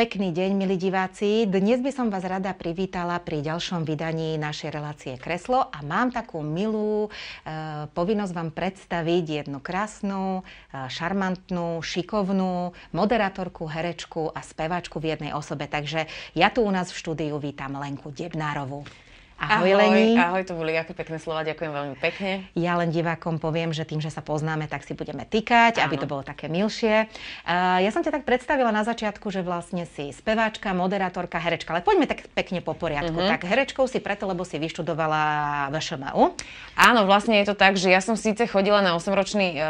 Pekný deň, milí diváci. Dnes by som vás rada privítala pri ďalšom vydaní našej relácie Kreslo a mám takú milú e, povinnosť vám predstaviť jednu krásnu, e, šarmantnú, šikovnú moderatorku, herečku a speváčku v jednej osobe. Takže ja tu u nás v štúdiu vítam Lenku Debnárovú. Ahoj, ahoj Leni. Ahoj, to boli aké pekné slova, ďakujem veľmi pekne. Ja len divákom poviem, že tým, že sa poznáme, tak si budeme týkať, aby to bolo také milšie. Uh, ja som ťa tak predstavila na začiatku, že vlastne si speváčka, moderátorka, herečka, ale poďme tak pekne po poriadku. Uh-huh. Tak herečkou si preto, lebo si vyštudovala VŠMU. Áno, vlastne je to tak, že ja som síce chodila na 8-ročný uh, e,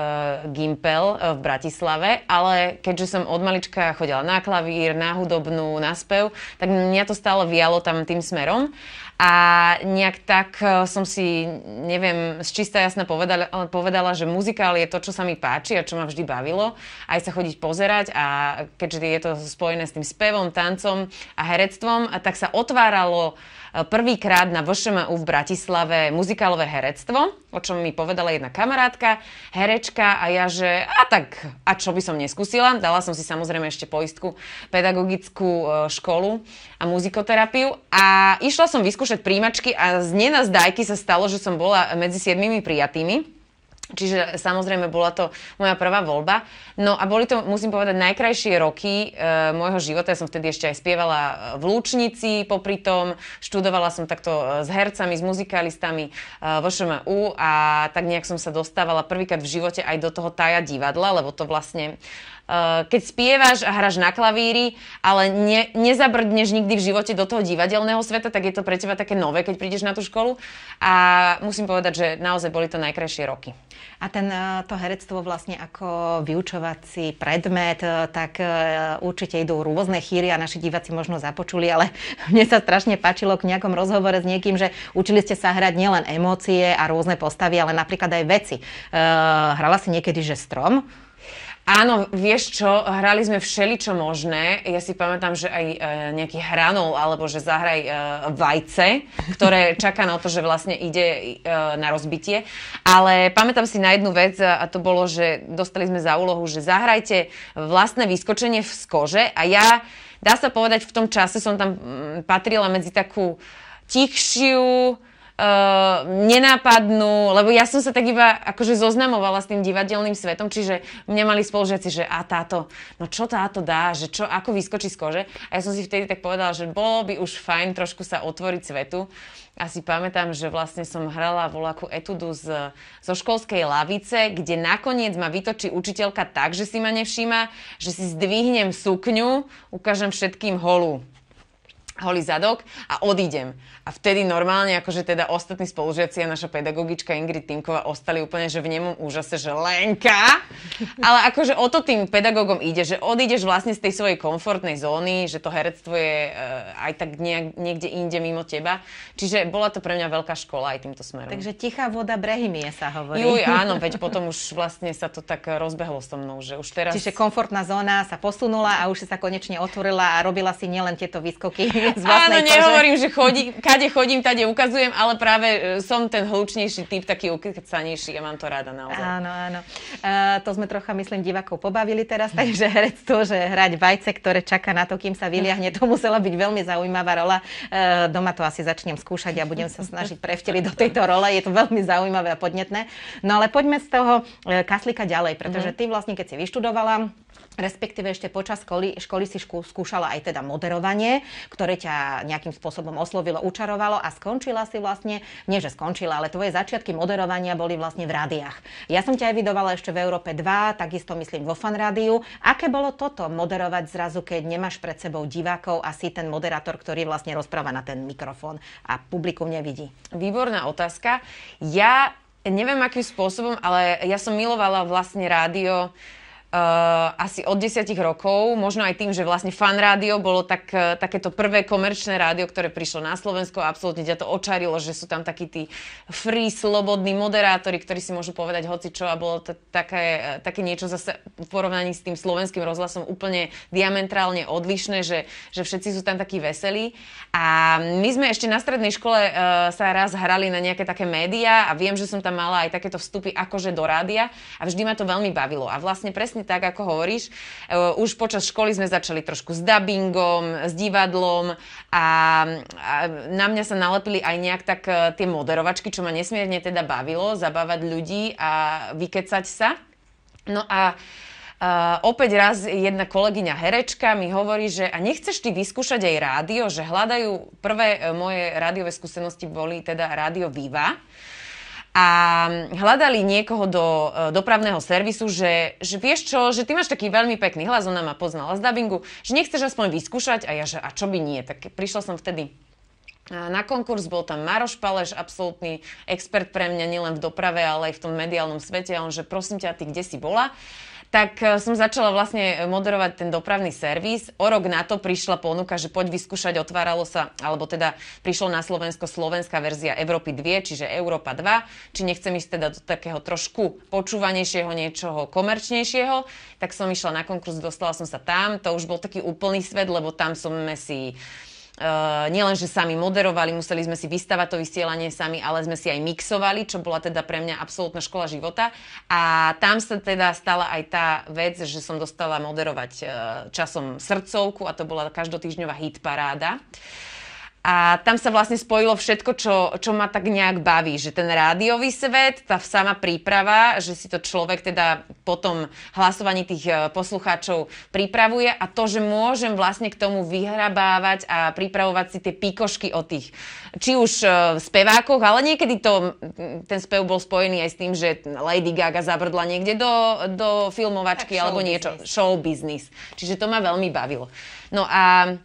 gimpel uh, v Bratislave, ale keďže som od malička chodila na klavír, na hudobnú, na spev, tak mňa to stále vialo tam tým smerom. A nejak tak e, som si, neviem, z čistá jasna povedala, e, povedala, že muzikál je to, čo sa mi páči a čo ma vždy bavilo. Aj sa chodiť pozerať a keďže je to spojené s tým spevom, tancom a herectvom, tak sa otváralo uh, prvýkrát na VŠMU v Bratislave muzikálové herectvo, o čom mi povedala jedna kamarátka, herečka a ja, že a tak, a čo by som neskúsila? Dala som si samozrejme ešte poistku pedagogickú e, školu a muzikoterapiu a išla som vyskúšať príjimačky a z nenazdajky sa stalo, že som bola medzi siedmimi prijatými Čiže samozrejme bola to moja prvá voľba. No a boli to, musím povedať, najkrajšie roky e, môjho života. Ja som vtedy ešte aj spievala e, v Lúčnici popri tom. Študovala som takto e, s hercami, s muzikalistami e, vo ŠMU a tak nejak som sa dostávala prvýkrát v živote aj do toho taja divadla, lebo to vlastne e, keď spievaš a hráš na klavíri, ale ne, nezabrdneš nikdy v živote do toho divadelného sveta, tak je to pre teba také nové, keď prídeš na tú školu. A musím povedať, že naozaj boli to najkrajšie roky. A ten, e, to herectvo vlastne ako vyučovací predmet, e, tak e, určite idú rôzne chýry a naši diváci možno započuli, ale mne sa strašne páčilo k nejakom rozhovore s niekým, že učili ste sa hrať nielen emócie a rôzne postavy, ale napríklad aj veci. Hrala si niekedy, že strom? Áno, vieš čo, hrali sme všeličo možné. Ja si pamätám, že aj e, nejaký hranol, alebo že zahraj e, vajce, ktoré čaká na to, že vlastne ide e, na rozbitie. Ale pamätám si na jednu vec a to bolo, že dostali sme za úlohu, že zahrajte vlastné vyskočenie v skože a ja, dá sa povedať, v tom čase som tam mm, patrila medzi takú tichšiu, uh, nenápadnú, lebo ja som sa tak iba akože zoznamovala s tým divadelným svetom, čiže mňa mali spolužiaci, že a táto, no čo táto dá, že čo, ako vyskočí z kože. A ja som si vtedy tak povedala, že bolo by už fajn trošku sa otvoriť svetu. A si pamätám, že vlastne som hrala voľakú etudu z, zo školskej lavice, kde nakoniec ma vytočí učiteľka tak, že si ma nevšíma, že si zdvihnem sukňu, ukážem všetkým holu holý zadok a odídem. A vtedy normálne, akože teda ostatní spolužiaci a naša pedagogička Ingrid Tinková ostali úplne, že v nemom úžase, že Lenka. Ale akože o to tým pedagógom ide, že odídeš vlastne z tej svojej komfortnej zóny, že to herectvo je uh, aj tak nejak, niekde inde mimo teba. Čiže bola to pre mňa veľká škola aj týmto smerom. Takže tichá voda Brehymie sa hovorí. Juj, áno, veď potom už vlastne sa to tak rozbehlo so mnou, že už teraz... Čiže komfortná zóna sa posunula a už sa konečne otvorila a robila si nielen tieto výskoky z vlastnej Áno, nehovorím, že chodí, kade chodím, tade ukazujem, ale práve e, som ten hlučnejší typ, taký ukecanejší Ja mám to rada naozaj. Áno, áno. Uh, to sme trocha, myslím, divakov pobavili teraz, takže to, že hrať vajce, ktoré čaká na to, kým sa vyliahne, to musela byť veľmi zaujímavá rola. Uh, doma to asi začnem skúšať a budem sa snažiť prevteliť do tejto role. Je to veľmi zaujímavé a podnetné. No ale poďme z toho kaslika ďalej, pretože mhm. ty vlastne, keď si vyštudovala, respektíve ešte počas školy, školy si škú, skúšala aj teda moderovanie, ktoré ťa nejakým spôsobom oslovilo, učarovalo a skončila si vlastne, nie že skončila, ale tvoje začiatky moderovania boli vlastne v rádiách. Ja som ťa evidovala ešte v Európe 2, takisto myslím vo fan rádiu. Aké bolo toto moderovať zrazu, keď nemáš pred sebou divákov a si ten moderátor, ktorý vlastne rozpráva na ten mikrofón a publikum nevidí? Výborná otázka. Ja neviem akým spôsobom, ale ja som milovala vlastne rádio Uh, asi od 10 rokov, možno aj tým, že vlastne fan rádio bolo tak, uh, takéto prvé komerčné rádio, ktoré prišlo na Slovensko a absolútne ťa to očarilo, že sú tam takí tí free, slobodní moderátori, ktorí si môžu povedať hocičo a bolo to také, uh, také niečo zase v porovnaní s tým slovenským rozhlasom úplne diametrálne odlišné, že, že všetci sú tam takí veselí. A my sme ešte na strednej škole uh, sa raz hrali na nejaké také médiá a viem, že som tam mala aj takéto vstupy akože do rádia a vždy ma to veľmi bavilo. A vlastne presne presne tak, ako hovoríš. E, už počas školy sme začali trošku s dubbingom, s divadlom a, a na mňa sa nalepili aj nejak tak e, tie moderovačky, čo ma nesmierne teda bavilo, zabávať ľudí a vykecať sa. No a Uh, opäť raz jedna kolegyňa herečka mi hovorí, že a nechceš ty vyskúšať aj rádio, že hľadajú, prvé moje rádiové skúsenosti boli teda rádio Viva. Uh, a hľadali niekoho do e, dopravného servisu, že, že vieš čo, že ty máš taký veľmi pekný hlas, ona ma poznala z dubbingu, že nechceš aspoň vyskúšať a ja, že a čo by nie, tak prišla som vtedy e, na konkurs bol tam Maroš Paleš, absolútny expert pre mňa nielen v doprave, ale aj v tom mediálnom svete. A on, že prosím ťa, ty kde si bola? tak e, som začala vlastne e, moderovať ten dopravný servis. O rok na to prišla ponuka, že poď vyskúšať, otváralo sa, alebo teda prišlo na Slovensko slovenská verzia Európy 2, čiže Európa 2. Či nechcem ísť teda do takého trošku počúvanejšieho, niečoho komerčnejšieho, tak som išla na konkurs, dostala som sa tam. To už bol taký úplný svet, lebo tam som si Eh, nielen, že sami moderovali, museli sme si vystavať to vysielanie sami, ale sme si aj mixovali, čo bola teda pre mňa absolútna škola života. A tam sa teda stala aj tá vec, že som dostala moderovať eh, časom srdcovku a to bola každotýždňová hitparáda. paráda. A tam sa vlastne spojilo všetko, čo, čo ma tak nejak baví. Že ten rádiový svet, tá sama príprava, že si to človek teda potom hlasovaní tých e, poslucháčov pripravuje a to, že môžem vlastne k tomu vyhrabávať a pripravovať si tie pikošky o tých, či už e, spevákoch, ale niekedy to, ten spev bol spojený aj s tým, že Lady Gaga zabrdla niekde do, do filmovačky tak alebo show niečo. Business. Show business. Čiže to ma veľmi bavilo. No a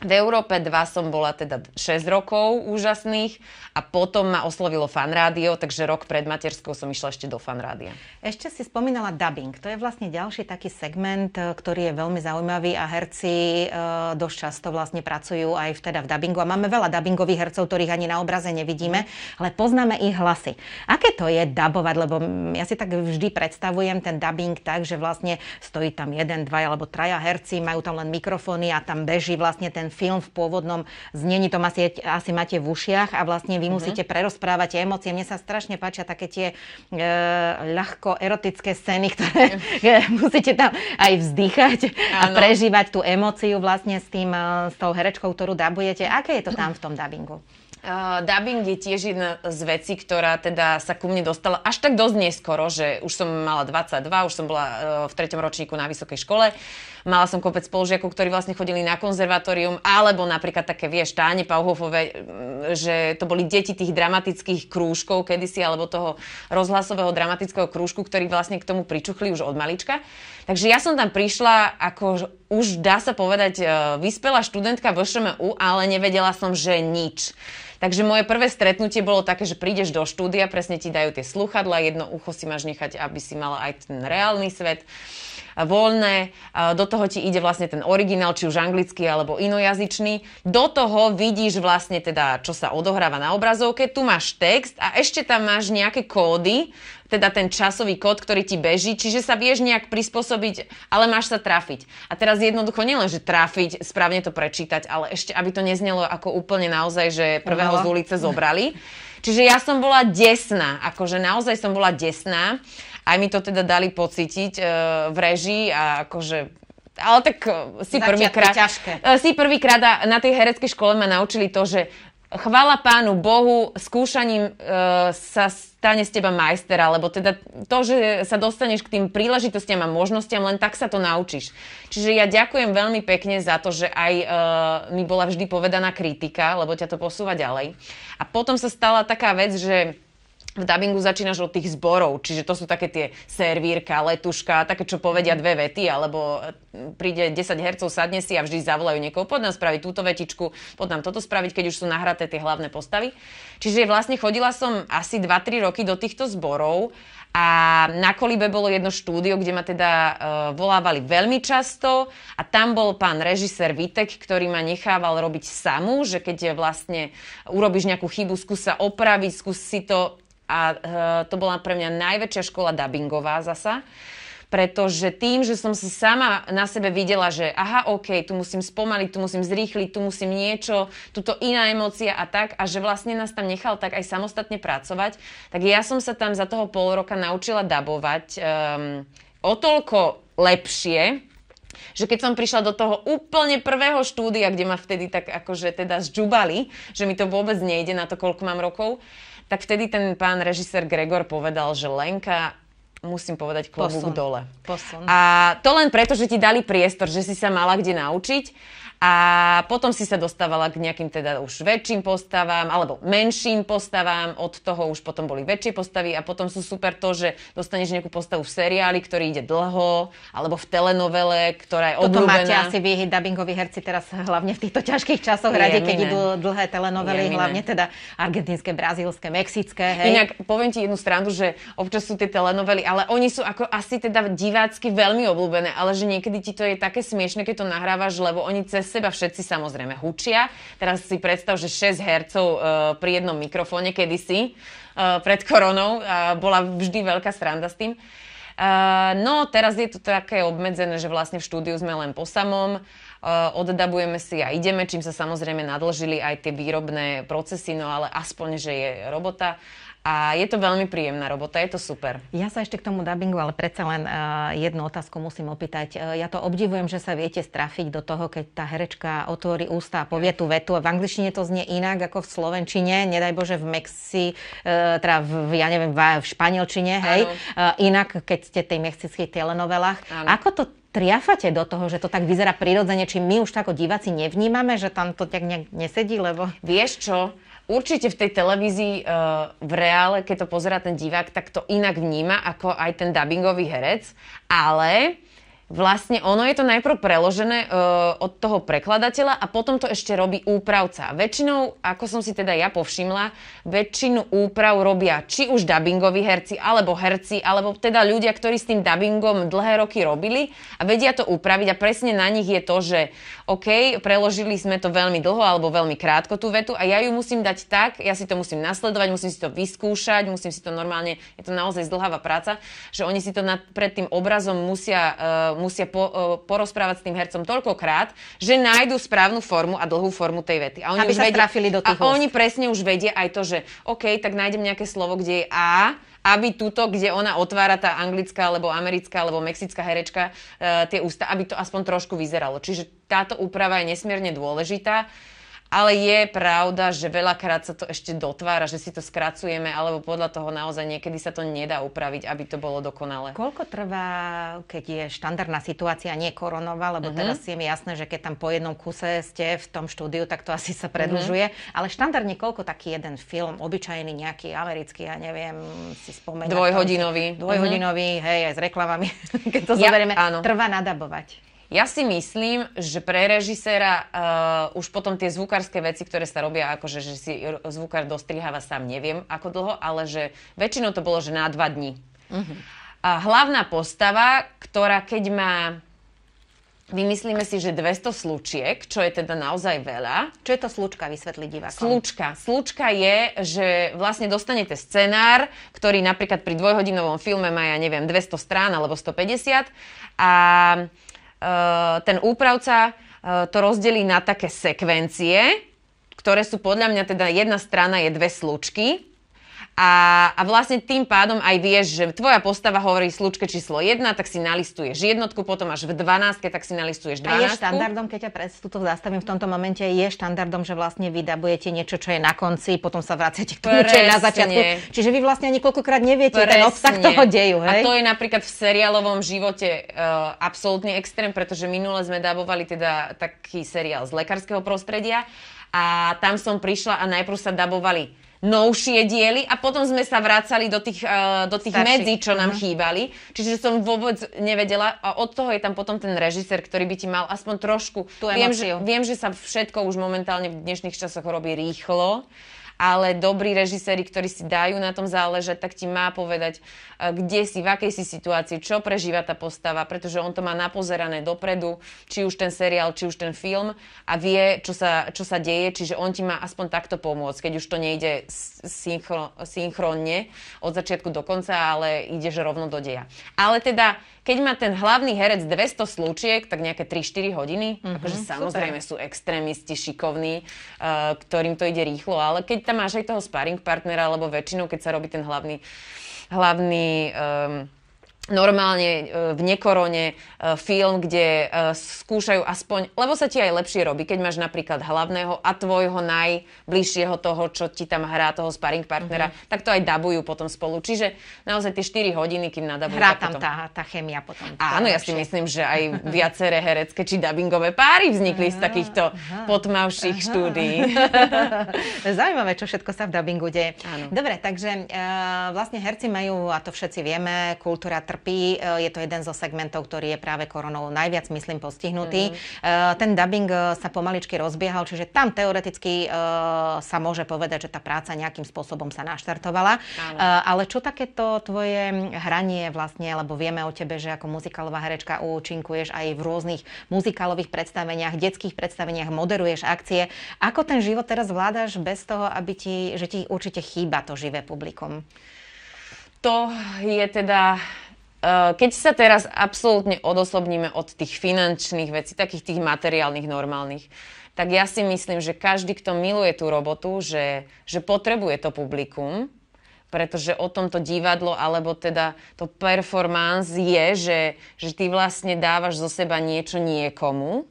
v Európe 2 som bola teda 6 rokov úžasných a potom ma oslovilo fanrádio, takže rok pred materskou som išla ešte do fanrádia. Ešte si spomínala dubbing. To je vlastne ďalší taký segment, e, ktorý je veľmi zaujímavý a herci e, dosť často vlastne pracujú aj v, teda v dubbingu. A máme veľa dubbingových hercov, ktorých ani na obraze nevidíme, ale poznáme ich hlasy. Aké to je dubovať? Lebo ja si tak vždy predstavujem ten dubbing tak, že vlastne stojí tam jeden, dva alebo traja herci, majú tam len mikrofóny a tam beží vlastne ten film v pôvodnom znení, to asi, asi máte v ušiach a vlastne vy mm-hmm. musíte prerozprávať tie emócie. Mne sa strašne páčia také tie e, ľahko erotické scény, ktoré musíte tam aj vzdýchať a prežívať tú emóciu vlastne s, tým, e, s tou herečkou, ktorú dabujete. Aké je to tam v tom dabingu? Uh, dubbing je tiež jedna z vecí, ktorá teda sa ku mne dostala až tak dosť neskoro, že už som mala 22, už som bola uh, v treťom ročníku na vysokej škole. Mala som kopec spolužiakov, ktorí vlastne chodili na konzervatórium, alebo napríklad také, vieš, Táne Pauhofové, že to boli deti tých dramatických krúžkov kedysi, alebo toho rozhlasového dramatického krúžku, ktorí vlastne k tomu pričuchli už od malička. Takže ja som tam prišla ako už dá sa povedať e, vyspelá študentka v ŠMU, ale nevedela som, že nič. Takže moje prvé stretnutie bolo také, že prídeš do štúdia, presne ti dajú tie sluchadla, jedno ucho si máš nechať, aby si mala aj ten reálny svet voľné, do toho ti ide vlastne ten originál, či už anglický alebo inojazyčný. Do toho vidíš vlastne teda, čo sa odohráva na obrazovke, tu máš text a ešte tam máš nejaké kódy, teda ten časový kód, ktorý ti beží, čiže sa vieš nejak prispôsobiť, ale máš sa trafiť. A teraz jednoducho nielen, že trafiť, správne to prečítať, ale ešte, aby to neznelo ako úplne naozaj, že prvého z ulice zobrali. Čiže ja som bola desná, akože naozaj som bola desná aj mi to teda dali pocítiť e, v režii a akože ale tak e, e, si prvýkrát... Si prvýkrát na tej hereckej škole ma naučili to, že chvala pánu Bohu, skúšaním e, sa stane z teba majstera, lebo teda to, že sa dostaneš k tým príležitostiam a možnostiam, len tak sa to naučíš. Čiže ja ďakujem veľmi pekne za to, že aj e, mi bola vždy povedaná kritika, lebo ťa to posúva ďalej. A potom sa stala taká vec, že v dubbingu začínaš od tých zborov, čiže to sú také tie servírka, letuška, také, čo povedia dve vety, alebo e, príde 10 hercov, sadne si a vždy zavolajú niekoho, pod nám spraviť túto vetičku, pod nám toto spraviť, keď už sú nahraté tie hlavné postavy. Čiže vlastne chodila som asi 2-3 roky do týchto zborov a na Kolíbe bolo jedno štúdio, kde ma teda uh, volávali veľmi často a tam bol pán režisér Vitek, ktorý ma nechával robiť samú, že keď je vlastne urobíš nejakú chybu, skús sa opraviť, skús si to a uh, to bola pre mňa najväčšia škola dubbingová zasa pretože tým, že som si sama na sebe videla, že aha, OK, tu musím spomaliť, tu musím zrýchliť, tu musím niečo, tuto iná emócia a tak, a že vlastne nás tam nechal tak aj samostatne pracovať, tak ja som sa tam za toho pol roka naučila dabovať um, o toľko lepšie, že keď som prišla do toho úplne prvého štúdia, kde ma vtedy tak akože teda zžubali, že mi to vôbec nejde na to, koľko mám rokov, uh, tak vtedy ten pán režisér Gregor povedal, že Lenka musím povedať klobúk Posun. dole. Posun. A to len preto, že ti dali priestor, že si sa mala kde naučiť a potom si sa dostávala k nejakým teda už väčším postavám alebo menším postavám, od toho už potom boli väčšie postavy a potom sú super to, že dostaneš nejakú postavu v seriáli, ktorý ide dlho, alebo v telenovele, ktorá je Toto obľúbená. máte asi vy dubbingoví herci teraz hlavne v týchto ťažkých časoch radi, keď idú dlhé telenovely, hlavne teda argentínske, brazílske, mexické. Hej. Inak poviem ti jednu stranu, že občas sú tie telenovely, ale oni sú ako asi teda divácky veľmi obľúbené, ale že niekedy ti to je také smiešne, keď to nahrávaš, lebo oni cez seba všetci samozrejme hučia. Teraz si predstav, že 6 Hz uh, pri jednom mikrofóne kedysi uh, pred koronou uh, bola vždy veľká sranda s tým. Uh, no, teraz je to také obmedzené, že vlastne v štúdiu sme len po samom, uh, oddabujeme si a ideme, čím sa samozrejme nadlžili aj tie výrobné procesy, no ale aspoň, že je robota. A je to veľmi príjemná robota, je to super. Ja sa ešte k tomu dubbingu, ale predsa len uh, jednu otázku musím opýtať. Uh, ja to obdivujem, že sa viete strafiť do toho, keď tá herečka otvorí ústa a povie tú vetu. V angličtine to znie inak ako v slovenčine, nedaj Bože v Mexi, uh, teda v, ja neviem, v, španielčine, hej? Uh, inak, keď ste v tej mexických telenovelách. Ano. Ako to triafate do toho, že to tak vyzerá prirodzene, či my už ako diváci nevnímame, že tam to tak nejak nesedí, lebo... Vieš čo, určite v tej televízii e, v reále, keď to pozerá ten divák, tak to inak vníma ako aj ten dubbingový herec, ale vlastne ono je to najprv preložené e, od toho prekladateľa a potom to ešte robí úpravca. Väčšinou, ako som si teda ja povšimla, väčšinu úprav robia či už dubbingoví herci, alebo herci, alebo teda ľudia, ktorí s tým dubbingom dlhé roky robili a vedia to upraviť a presne na nich je to, že OK, preložili sme to veľmi dlho alebo veľmi krátko tú vetu a ja ju musím dať tak, ja si to musím nasledovať, musím si to vyskúšať, musím si to normálne, je to naozaj zdlháva práca, že oni si to nad, pred tým obrazom musia e, musia po, e, porozprávať s tým hercom toľkokrát, že nájdu správnu formu a dlhú formu tej vety. A oni Aby už sa vedia, trafili do tých A host. oni presne už vedia aj to, že OK, tak nájdem nejaké slovo, kde je A, aby tuto, kde ona otvára tá anglická alebo americká alebo mexická herečka e, tie ústa, aby to aspoň trošku vyzeralo. Čiže táto úprava je nesmierne dôležitá. Ale je pravda, že veľakrát sa to ešte dotvára, že si to skracujeme, alebo podľa toho naozaj niekedy sa to nedá upraviť, aby to bolo dokonalé. Koľko trvá, keď je štandardná situácia, nie koronová, lebo uh-huh. teraz je mi jasné, že keď tam po jednom kuse ste v tom štúdiu, tak to asi sa mhm. predlžuje. Uh-huh. Ale štandardne koľko taký jeden film, obyčajný nejaký americký, ja neviem, si spomenúť. Dvojhodinový. Dvojhodinový, uh-huh. hej, aj s reklamami, keď to ja, zoberieme, áno. trvá nadabovať. Ja si myslím, že pre režiséra uh, eh, už potom tie zvukárske veci, ktoré sa robia, akože že si zvukár dostriháva sám, neviem ako dlho, ale že väčšinou to bolo, že na dva dní. Uh-huh. Mhm. A hlavná postava, ktorá keď má Vymyslíme si, že 200 slučiek, čo je teda naozaj veľa. Čo je to slučka, vysvetli divákom? Slučka. Slučka je, že vlastne dostanete scenár, ktorý napríklad pri dvojhodinovom filme má, ja neviem, 200 strán alebo 150 a Eh, ten úpravca eh, to rozdelí na také sekvencie, ktoré sú podľa mňa teda jedna strana je dve slučky a, a vlastne tým pádom aj vieš, že tvoja postava hovorí slučke číslo 1, tak si nalistuješ jednotku, potom až v 12, tak si nalistuješ 12. A je štandardom, keď ťa ja pred túto zastavím v tomto momente, je štandardom, že vlastne vydabujete niečo, čo je na konci, potom sa vraciate k tomu, čo je na začiatku. Čiže vy vlastne ani koľkokrát neviete Presne. ten obsah toho deju. Hej? A to je napríklad v seriálovom živote uh, e, absolútny extrém, pretože minule sme dabovali teda taký seriál z lekárskeho prostredia a tam som prišla a najprv sa dabovali novšie diely a potom sme sa vracali do tých, uh, do tých medzi, čo nám uh-huh. chýbali. Čiže som vôbec nevedela a od toho je tam potom ten režisér, ktorý by ti mal aspoň trošku... Tú viem, že, viem, že sa všetko už momentálne v dnešných časoch robí rýchlo, ale dobrí režiséri, ktorí si dajú na tom záležať, tak ti má povedať, e, kde si, v akej si situácii, čo prežíva tá postava, pretože on to má napozerané dopredu, či už ten seriál, či už ten film a vie, čo sa, čo sa deje, čiže on ti má aspoň takto pomôcť, keď už to nejde synchro, synchronne od začiatku do konca, ale ideš rovno do deja. Ale teda, keď má ten hlavný herec 200 slúčiek, tak nejaké 3-4 hodiny, mm-hmm, akože samozrejme super. sú extrémisti šikovní, uh, ktorým to ide rýchlo, ale keď tam máš aj toho sparring partnera, lebo väčšinou, keď sa robí ten hlavný, hlavný um, normálne e, v nekorone e, film, kde e, skúšajú aspoň, lebo sa ti aj lepšie robí, keď máš napríklad hlavného a tvojho najbližšieho toho, čo ti tam hrá, toho sparring partnera, mm-hmm. tak to aj dabujú potom spolu. Čiže naozaj tie 4 hodiny, kým nadabujú. Hrá tam tá, tá chemia potom. Áno, Áno, ja si myslím, že aj viaceré herecké či dubbingové páry vznikli z takýchto aha, potmavších aha. štúdií. Zaujímavé, čo všetko sa v dubbingu deje. Áno. Dobre, takže e, vlastne herci majú, a to všetci vieme, kultúra trpí trpí, e, je to jeden zo segmentov, ktorý je práve koronou najviac, myslím, postihnutý. Mm-hmm. Ten dubbing e, sa pomaličky rozbiehal, čiže tam teoreticky sa môže povedať, že tá práca nejakým spôsobom sa naštartovala. Áno. Ale čo takéto tvoje hranie vlastne, lebo vieme o tebe, že ako muzikálová herečka účinkuješ aj v rôznych muzikálových predstaveniach, detských predstaveniach, moderuješ akcie. Ako ten život teraz vládaš bez toho, aby ti, že ti určite chýba to živé publikum? To je teda Eh, keď sa teraz absolútne odosobníme od tých finančných vecí, takých tých materiálnych, normálnych, tak ja si myslím, že každý, kto miluje tú robotu, že, že potrebuje to publikum, pretože o tomto divadlo, alebo teda to performance je, že, že ty vlastne dávaš zo seba niečo niekomu.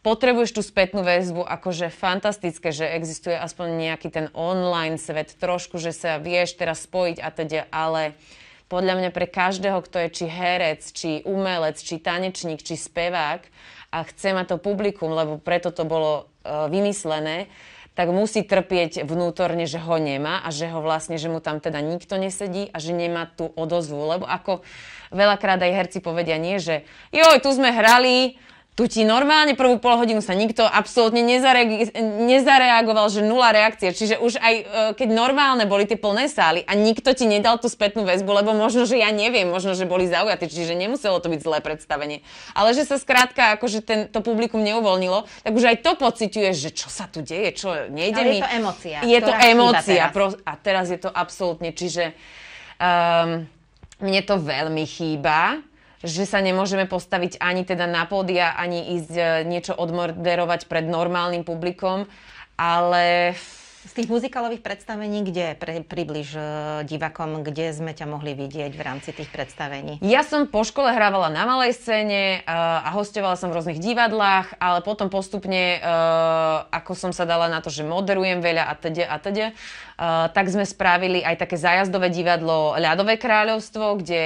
Potrebuješ tú spätnú väzbu, akože fantastické, že existuje aspoň nejaký ten online svet, trošku, že sa vieš teraz spojiť a teda, ale uh, podľa mňa pre každého, kto je či herec, či umelec, či tanečník, či spevák a chce ma to publikum, lebo preto to bolo e, vymyslené, tak musí trpieť vnútorne, že ho nemá a že ho vlastne, že mu tam teda nikto nesedí a že nemá tú odozvu. Lebo ako veľakrát aj herci povedia nie, že joj, tu sme hrali, tu ti normálne prvú polhodinu sa nikto absolútne nezare- nezareagoval, že nula reakcie. Čiže už aj e, keď normálne boli tie plné sály a nikto ti nedal tú spätnú väzbu, lebo možno, že ja neviem, možno, že boli zaujatí, čiže nemuselo to byť zlé predstavenie. Ale že sa skrátka akože ten, to publikum neuvolnilo, tak už aj to pociťuješ, že čo sa tu deje, čo nejde mi. je to emócia. Je to emócia. Teraz. A teraz je to absolútne. Čiže um, mne to veľmi chýba že sa nemôžeme postaviť ani teda na pódia, ani ísť e, niečo odmoderovať pred normálnym publikom, ale z tých muzikálových predstavení, kde pre, približ e, divakom, kde sme ťa mohli vidieť v rámci tých predstavení? Ja som po škole hrávala na malej scéne e, a hostovala som v rôznych divadlách, ale potom postupne, e, ako som sa dala na to, že moderujem veľa a teda a teda, tak sme spravili aj také zájazdové divadlo Ľadové kráľovstvo, kde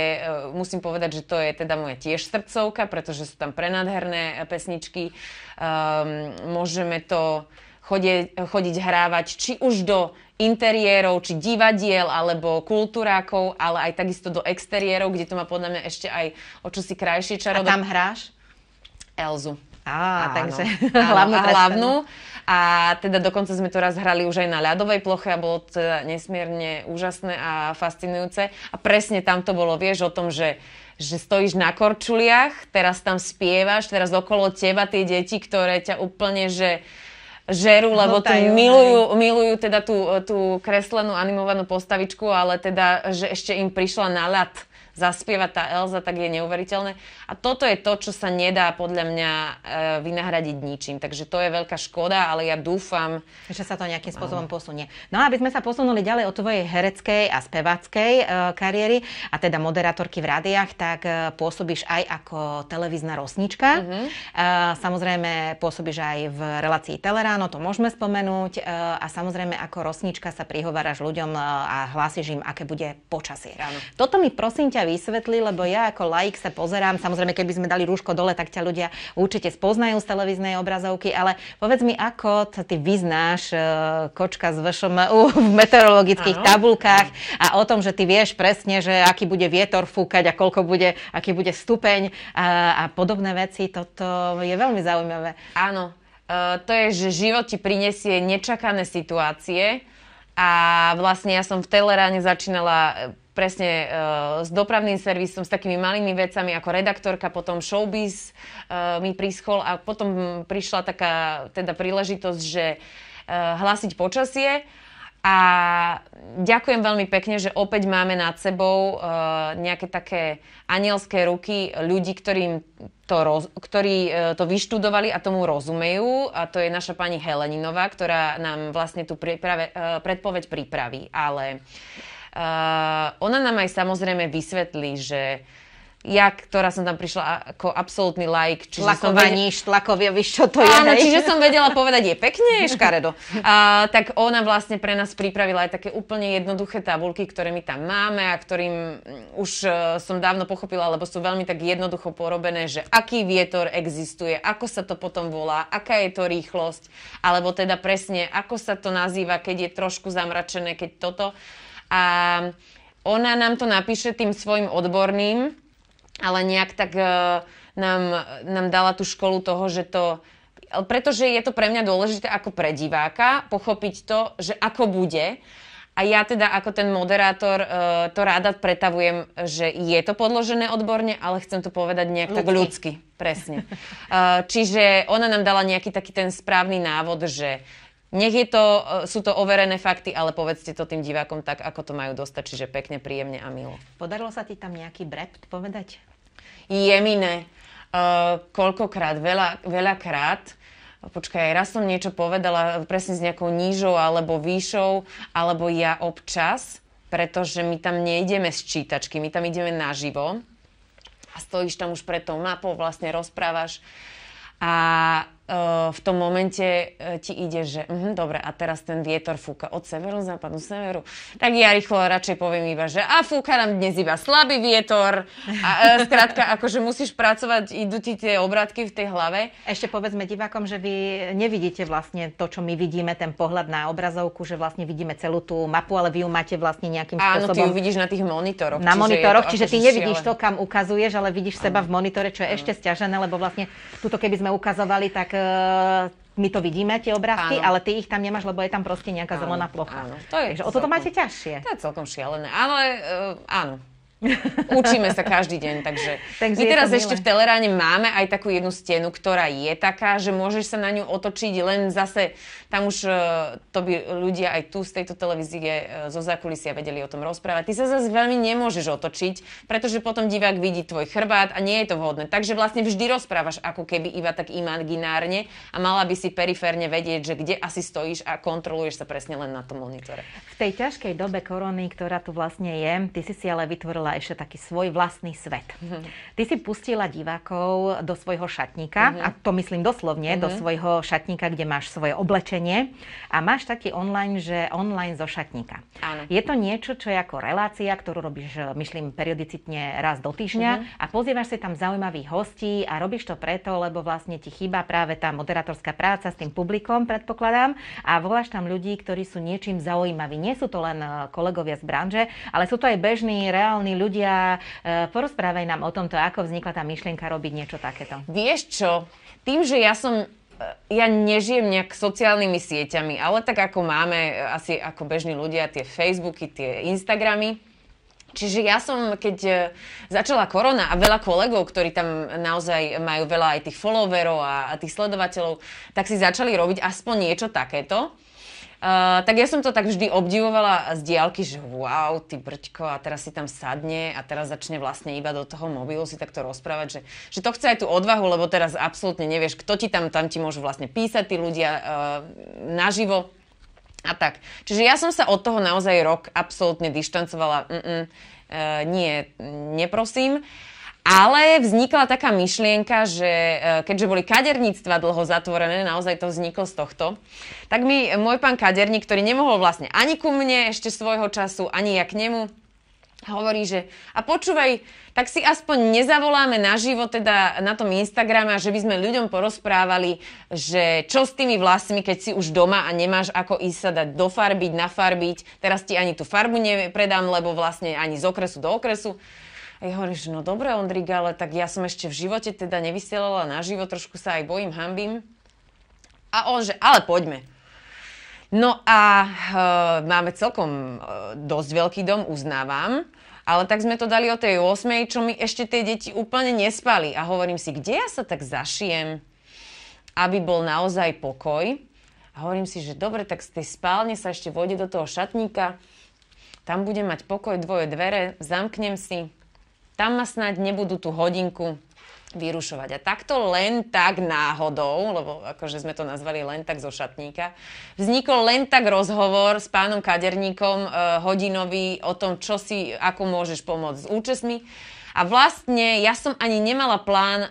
musím povedať, že to je teda moja tiež srdcovka, pretože sú tam prenádherné pesničky. Ehm, môžeme to chodie, chodiť hrávať či už do interiérov, či divadiel, alebo kultúrákov, ale aj takisto do exteriérov, kde to má podľa mňa ešte aj o čosi krajšie čaro. A tam hráš? Elzu. Á, a takže áno, hlavnú. A hlavnú. A teda dokonca sme to raz hrali už aj na ľadovej ploche a bolo to teda nesmierne úžasné a fascinujúce. A presne tam to bolo, vieš, o tom, že že stojíš na korčuliach, teraz tam spievaš, teraz okolo teba tie deti, ktoré ťa úplne, že žeru, lebo tu milujú, milujú teda tú, tú kreslenú animovanú postavičku, ale teda, že ešte im prišla na ľad zaspieva tá Elza, tak je neuveriteľné. A toto je to, čo sa nedá podľa mňa e, vynahradiť ničím. Takže to je veľká škoda, ale ja dúfam... Že sa to nejakým spôsobom posunie. No aby sme sa posunuli ďalej od tvojej hereckej a spevackej e, kariéry a teda moderátorky v rádiách, tak e, pôsobíš aj ako televízna rosnička. Mhm. E, samozrejme pôsobíš aj v relácii Teleráno, to môžeme spomenúť. E, a samozrejme ako rosnička sa prihováraš ľuďom e, a hlásiš im, aké bude počasie. Ráno. Toto mi prosím ťa vysvetlí, lebo ja ako laik sa pozerám, samozrejme, keby sme dali rúško dole, tak ťa ľudia určite spoznajú z televíznej obrazovky, ale povedz mi, ako ty vyznáš e, kočka z VŠMU v meteorologických ano. tabulkách a o tom, že ty vieš presne, že aký bude vietor fúkať a koľko bude, aký bude stupeň a, a podobné veci, toto je veľmi zaujímavé. Áno, Uh, to je, že život ti prinesie nečakané situácie a vlastne ja som v Teleráne začínala presne e, s dopravným servisom, s takými malými vecami ako redaktorka, potom showbiz e, mi prischol a potom prišla taká teda príležitosť, že e, hlasiť počasie a ďakujem veľmi pekne, že opäť máme nad sebou uh, nejaké také anielské ruky ľudí, ktorým to roz, ktorí to vyštudovali a tomu rozumejú. A to je naša pani Heleninová, ktorá nám vlastne tú priprave, uh, predpoveď pripraví. Ale uh, Eh, ona nám aj samozrejme vysvetlí, že ja, ktorá som tam prišla ako absolútny like. Tlakovaní, Tlakovanie, vedela... štlakovia, vieš čo to je. Áno, hej? čiže som vedela povedať, je pekne, je škaredo. A, tak ona vlastne pre nás pripravila aj také úplne jednoduché tabulky, ktoré my tam máme a ktorým mm, už eh, som dávno pochopila, lebo sú veľmi tak jednoducho porobené, že aký vietor existuje, ako sa to potom volá, aká je to rýchlosť, alebo teda presne, ako sa to nazýva, keď je trošku zamračené, keď toto a ona nám to napíše tým svojim odborným, ale nejak tak uh, nám, nám dala tú školu toho, že to pretože je to pre mňa dôležité ako pre diváka pochopiť to, že ako bude. A ja teda ako ten moderátor uh, to ráda pretavujem, že je to podložené odborne, ale chcem to povedať nejak ľudsky. tak ľudsky. Presne. Uh, čiže ona nám dala nejaký taký ten správny návod, že uh, nech je to, e, sú to overené fakty, ale povedzte to tým divákom tak, ako to majú dostať, čiže pekne, príjemne a milo. Podarilo sa ti tam nejaký brept povedať? Jemine. Uh, koľkokrát? Veľa, veľakrát. Počkaj, raz som niečo povedala e, presne s nejakou nížou alebo výšou, alebo ja občas, pretože my tam nejdeme s čítačky, my tam ideme naživo a stojíš tam už pred tou mapou, vlastne rozprávaš a Eh, v tom momente eh, ti ide, že mh, dobre, a teraz ten vietor fúka od severu, západu, severu, tak ja rýchlo radšej poviem iba, že a fúka nám dnes iba slabý vietor. A, a eh, skrátka, akože musíš pracovať, idú ti tie obratky v tej hlave. Ešte povedzme divákom, že vy nevidíte vlastne to, čo my vidíme, ten pohľad na obrazovku, že vlastne vidíme celú tú mapu, ale vy ju máte vlastne nejakým Áno, spôsobom. Áno, ty ju vidíš na tých monitoroch. Na čiže monitoroch, čiže ty akože nevidíš šiele. to, kam ukazuješ, ale vidíš Áno. seba v monitore, čo je Áno. ešte stiažené, lebo vlastne tuto keby sme ukazovali, tak E, my to vidíme, tie obrázky, ale ty ich tam nemáš, lebo je tam proste nejaká zelená plocha. Áno. To je Takže celkom, o toto máte ťažšie. To je celkom šialené. Ale uh, áno, Učíme sa každý deň, takže, takže my teraz ešte v Teleráne máme aj takú jednu stenu, ktorá je taká, že môžeš sa na ňu otočiť len zase tam už e, to by ľudia aj tu z tejto televízie e, zo zákulisia vedeli o tom rozprávať. Ty sa zase veľmi nemôžeš otočiť, pretože potom divák vidí tvoj chrbát a nie je to vhodné. Takže vlastne vždy rozprávaš ako keby iba tak imaginárne a mala by si periférne vedieť, že kde asi stojíš a kontroluješ sa presne len na tom monitore. V tej ťažkej dobe korony, ktorá tu vlastne je, ty si si ale vytvorila ešte taký svoj vlastný svet. Mhm. Ty si pustila divákov do svojho šatníka, mm-hmm. a to myslím doslovne, mm-hmm. do mhm. svojho šatníka, kde máš svoje oblečenie šatne a máš taký online, že online zo šatníka. Áno. Je to niečo, čo je ako relácia, ktorú robíš, eh, myslím, periodicitne raz do týždňa uh-huh. a pozývaš si tam zaujímavých hostí a robíš to preto, lebo vlastne ti chýba práve tá moderátorská práca s tým publikom, predpokladám, a voláš tam ľudí, ktorí sú niečím zaujímaví. Nie sú to len eh, kolegovia z branže, ale sú to aj bežní, reálni ľudia. Eh, porozprávaj nám o tomto, ako vznikla tá myšlienka robiť niečo takéto. Vieš čo? Tým, že ja som ja nežijem nejak sociálnymi sieťami, ale tak ako máme e, asi ako bežní ľudia tie Facebooky, tie Instagramy, Čiže ja som, keď e, začala korona a veľa kolegov, ktorí tam naozaj majú veľa aj tých followerov a, a tých sledovateľov, tak si začali robiť aspoň niečo takéto. Uh, tak ja som to tak vždy obdivovala z diálky, že wow, ty brďko a teraz si tam sadne a teraz začne vlastne iba do toho mobilu si takto rozprávať, že, že to chce aj tú odvahu, lebo teraz absolútne nevieš, kto ti tam, tam ti môžu vlastne písať tí ľudia uh, naživo a tak. Čiže ja som sa od toho naozaj rok absolútne dištancovala. Mm-mm, uh, nie, neprosím. Uh, ale vznikla taká myšlienka, že e, keďže boli kaderníctva dlho zatvorené, naozaj to vzniklo z tohto, tak mi môj pán kaderník, ktorý nemohol vlastne ani ku mne ešte svojho času, ani ja k nemu, hovorí, že a počúvaj, tak si aspoň nezavoláme naživo teda na tom Instagrame a že by sme ľuďom porozprávali, že čo s tými vlasmi, keď si už doma a nemáš ako ísť sa dať dofarbiť, nafarbiť, teraz ti ani tú farbu nepredám, lebo vlastne ani z okresu do okresu. A ja hovorím, že no dobré, Ondrik, ale tak ja som ešte v živote teda nevysielala na živo, trošku sa aj bojím, hambím. A on, že ale poďme. No a e, máme celkom e, dosť veľký dom, uznávam. Ale tak sme to dali o tej 8, čo mi ešte tie deti úplne nespali. A hovorím si, kde ja sa tak zašiem, aby bol naozaj pokoj. A hovorím si, že dobre, tak z tej spálne sa ešte vôjde do toho šatníka. Tam budem mať pokoj, dvoje dvere, zamknem si, tam ma snáď nebudú tú hodinku vyrušovať. A takto len tak náhodou, lebo akože sme to nazvali len tak zo šatníka, vznikol len tak rozhovor s pánom Kaderníkom e, hodinový o tom, čo si, ako môžeš pomôcť s účestmi. A vlastne ja som ani nemala plán e,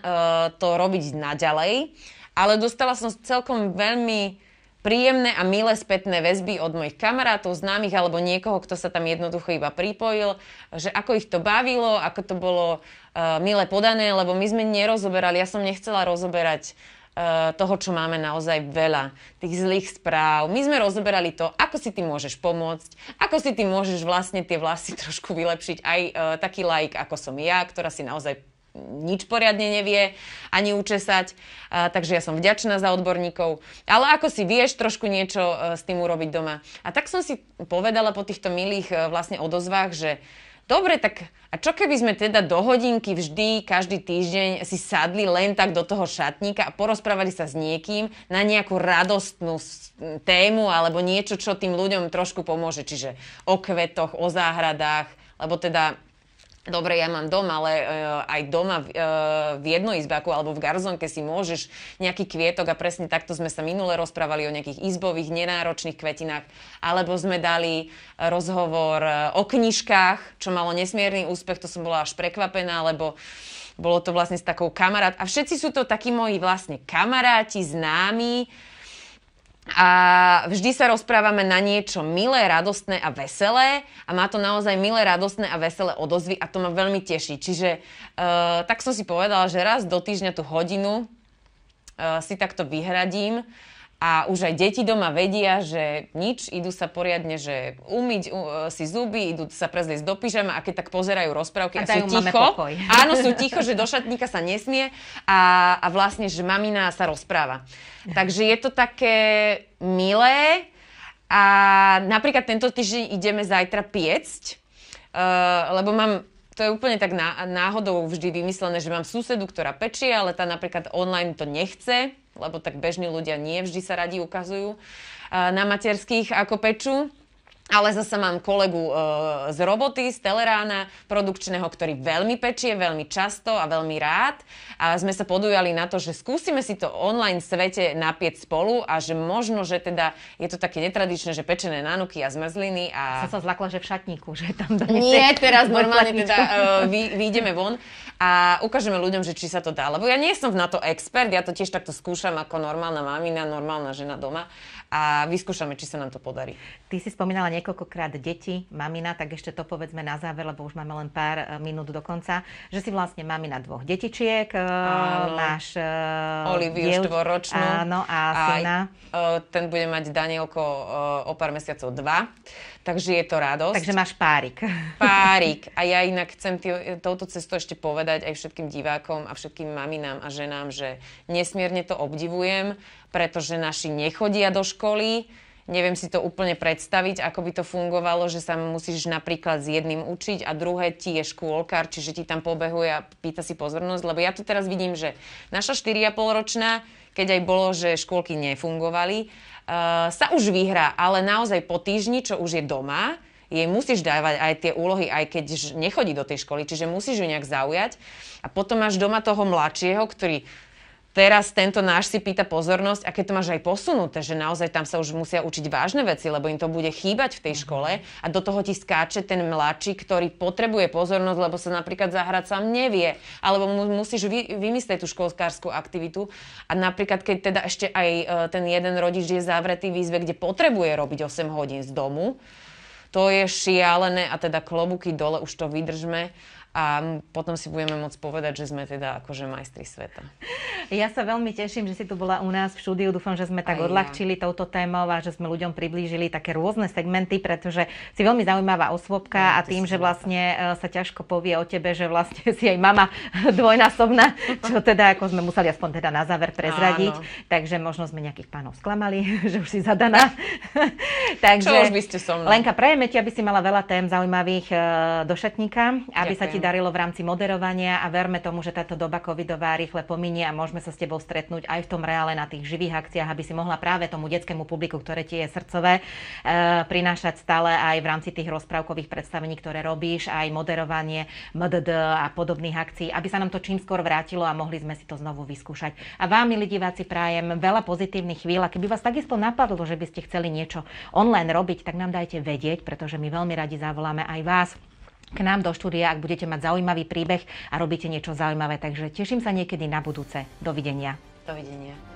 to robiť naďalej, ale dostala som celkom veľmi príjemné a milé spätné väzby od mojich kamarátov, známych alebo niekoho, kto sa tam jednoducho iba pripojil, že ako ich to bavilo, ako to bolo uh, milé podané, lebo my sme nerozoberali, ja som nechcela rozoberať eh, toho, čo máme naozaj veľa, tých zlých správ. My sme rozoberali to, ako si ty môžeš pomôcť, ako si ty môžeš vlastne tie vlasy trošku vylepšiť. Aj uh, taký like, ako som ja, ktorá si naozaj nič poriadne nevie ani učesať, takže ja som vďačná za odborníkov. Ale ako si vieš trošku niečo e, s tým urobiť doma. A tak som si povedala po týchto milých e, vlastne odozvách, že Dobre, tak a čo keby sme teda do hodinky vždy, každý týždeň si sadli len tak do toho šatníka a porozprávali sa s niekým na nejakú radostnú tému alebo niečo, čo tým ľuďom trošku pomôže. Čiže o kvetoch, o záhradách, lebo teda Dobre, ja mám dom, ale uh, aj doma v, e, v jednoizbaku alebo v garzonke si môžeš nejaký kvietok a presne takto sme sa minule rozprávali o nejakých izbových, nenáročných kvetinách. Alebo sme dali e, rozhovor e, o knižkách, čo malo nesmierny úspech, to som bola až prekvapená, lebo bolo to vlastne s takou kamarát. A všetci sú to takí moji vlastne kamaráti, známi, a vždy sa rozprávame na niečo milé, radostné a veselé a má to naozaj milé, radostné a veselé odozvy a to ma veľmi teší. Čiže uh, tak som si povedala, že raz do týždňa tú hodinu uh, si takto vyhradím a už aj deti doma vedia, že nič, idú sa poriadne, že umyť uh, si zuby, idú sa prezliecť do pyžama a keď tak pozerajú rozprávky a, a sú ticho. Pokoj. Áno, sú ticho, že do šatníka sa nesmie a, a vlastne, že mamina sa rozpráva. Takže je to také milé a napríklad tento týždeň ideme zajtra piecť, uh, lebo mám to je úplne tak náhodou vždy vymyslené, že mám susedu, ktorá pečie, ale tá napríklad online to nechce lebo tak bežní ľudia nie vždy sa radi ukazujú na materských ako pečú. Ale zase mám kolegu e, z roboty, z Telerána, produkčného, ktorý veľmi pečie, veľmi často a veľmi rád. A sme sa podujali na to, že skúsime si to online svete napieť spolu a že možno, že teda je to také netradičné, že pečené nánuky a zmrzliny. A... Som sa zlakla, že v šatníku, že tam donete. Nie, teraz normálne teda e, vy, vyjdeme von a ukážeme ľuďom, že či sa to dá. Lebo ja nie som na to expert, ja to tiež takto skúšam ako normálna mamina, normálna žena doma a vyskúšame, či sa nám to podarí. Ty si spomínala niekoľkokrát deti, mamina, tak ešte to povedzme na záver, lebo už máme len pár eh, minút do konca, že si vlastne mamina dvoch detičiek, eh, áno. náš... Eh, Oliviu štvoročnú. Áno, a, a syna. ten bude mať Danielko o pár mesiacov dva, takže je to radosť. Takže máš párik. Párik. A ja inak chcem tý, touto cestou ešte povedať aj všetkým divákom a všetkým maminám a ženám, že nesmierne to obdivujem, pretože naši nechodia do školy, Neviem si to úplne predstaviť, ako by to fungovalo, že sa musíš napríklad s jedným učiť a druhé ti je škôlkar, čiže ti tam pobehuje a pýta si pozornosť. Lebo ja tu teraz vidím, že naša 4,5 ročná, keď aj bolo, že škôlky nefungovali, uh, sa už vyhrá, ale naozaj po týždni, čo už je doma, jej musíš dávať aj tie úlohy, aj keď nechodí do tej školy, čiže musíš ju nejak zaujať. A potom máš doma toho mladšieho, ktorý teraz tento náš si pýta pozornosť a keď to máš aj posunuté, že naozaj tam sa už musia učiť vážne veci, lebo im to bude chýbať v tej mhm. škole a do toho ti skáče ten mladší, ktorý potrebuje pozornosť, lebo sa napríklad zahrať sám nevie, alebo mu musíš vy, vymyslieť tú školskárskú aktivitu a napríklad keď teda ešte aj e, ten jeden rodič je zavretý v izbe, kde potrebuje robiť 8 hodín z domu, to je šialené a teda klobuky dole, už to vydržme a potom si budeme môcť povedať, že sme teda akože majstri sveta. Ja sa veľmi teším, že si tu bola u nás v štúdiu. Dúfam, že sme tak Aj odľahčili ja. touto témou a že sme ľuďom priblížili také rôzne segmenty, pretože si veľmi zaujímavá osvobka ja, a tým, že vlastne e, sa ťažko povie o tebe, že vlastne si aj mama dvojnásobná, čo teda ako sme museli aspoň teda na záver prezradiť. Áno. Takže možno sme nejakých pánov sklamali, že už si zadaná. Takže, čo už by ste so mnou? Lenka, prejeme ti, aby si mala veľa tém zaujímavých e, do šatníka, aby Ďakujem. sa ti darilo v rámci moderovania a verme tomu, že táto doba covidová rýchle pominie a môžeme sa s tebou stretnúť aj v tom reále na tých živých akciách, aby si mohla práve tomu detskému publiku, ktoré ti je srdcové, eh, prinášať stále aj v rámci tých rozprávkových predstavení, ktoré robíš, aj moderovanie MDD a podobných akcií, aby sa nám to čím skôr vrátilo a mohli sme si to znovu vyskúšať. A vám, milí diváci, prajem veľa pozitívnych chvíľ a keby vás takisto napadlo, že by ste chceli niečo online robiť, tak nám dajte vedieť, pretože my veľmi radi zavoláme aj vás k nám do štúdia, ak budete mať zaujímavý príbeh a robíte niečo zaujímavé. Takže teším sa niekedy na budúce. Dovidenia. Dovidenia.